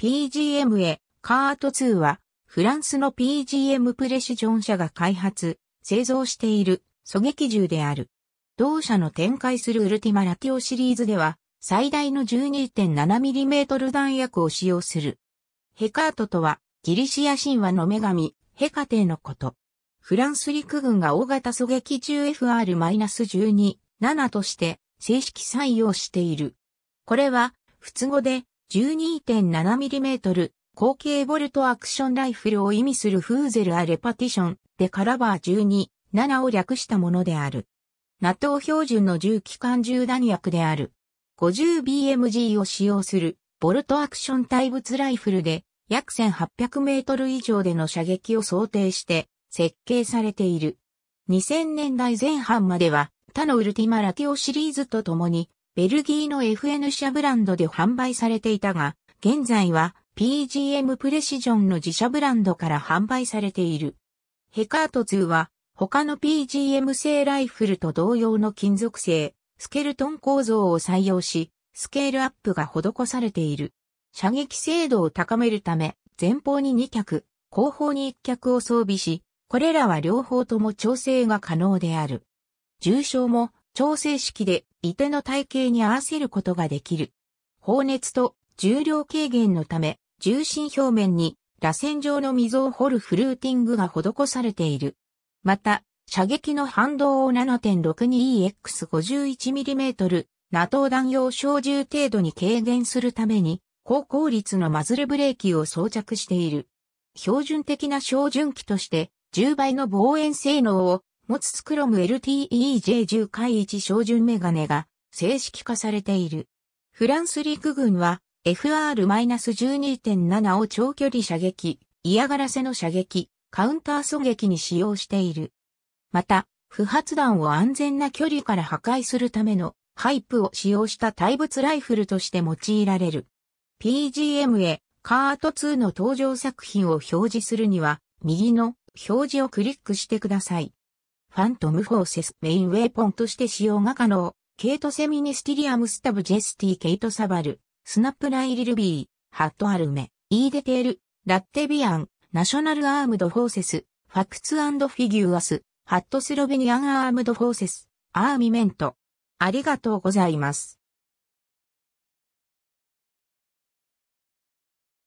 PGMA カート2はフランスの PGM プレシジョン社が開発、製造している狙撃銃である。同社の展開するウルティマラティオシリーズでは最大の 12.7mm 弾薬を使用する。ヘカートとはギリシア神話の女神ヘカテのこと。フランス陸軍が大型狙撃銃 FR-12-7 として正式採用している。これは、普通語で 12.7mm 後継ボルトアクションライフルを意味するフーゼルアレパティションでカラバー12.7を略したものである。NATO 標準の重機関銃弾薬である。50BMG を使用するボルトアクション対物ライフルで約1800メートル以上での射撃を想定して設計されている。2000年代前半までは他のウルティマラティオシリーズとともにベルギーの FN 社ブランドで販売されていたが、現在は PGM プレシジョンの自社ブランドから販売されている。ヘカート2は他の PGM 製ライフルと同様の金属製、スケルトン構造を採用し、スケールアップが施されている。射撃精度を高めるため、前方に2脚、後方に1脚を装備し、これらは両方とも調整が可能である。重傷も調整式で、い手の体型に合わせることができる。放熱と重量軽減のため、重心表面に螺旋状の溝を掘るフルーティングが施されている。また、射撃の反動を 7.62EX51mm、ナト弾用小銃程度に軽減するために、高効率のマズルブレーキを装着している。標準的な照準器として、10倍の望遠性能を持つスクロム LTEJ10 回1照準メガネが正式化されている。フランス陸軍は FR-12.7 を長距離射撃、嫌がらせの射撃、カウンター狙撃に使用している。また、不発弾を安全な距離から破壊するためのハイプを使用した対物ライフルとして用いられる。PGMA カート2の登場作品を表示するには、右の表示をクリックしてください。ファントムフォーセスメインウェーポンとして使用が可能。ケイトセミニスティリアムスタブジェスティケイトサバル、スナップライリルビー、ハットアルメ、イーデテール、ラッテビアン、ナショナルアームドフォーセス、ファクツフィギュアス、ハットスロベニアンアームドフォーセス、アーミメント。ありがとうございます。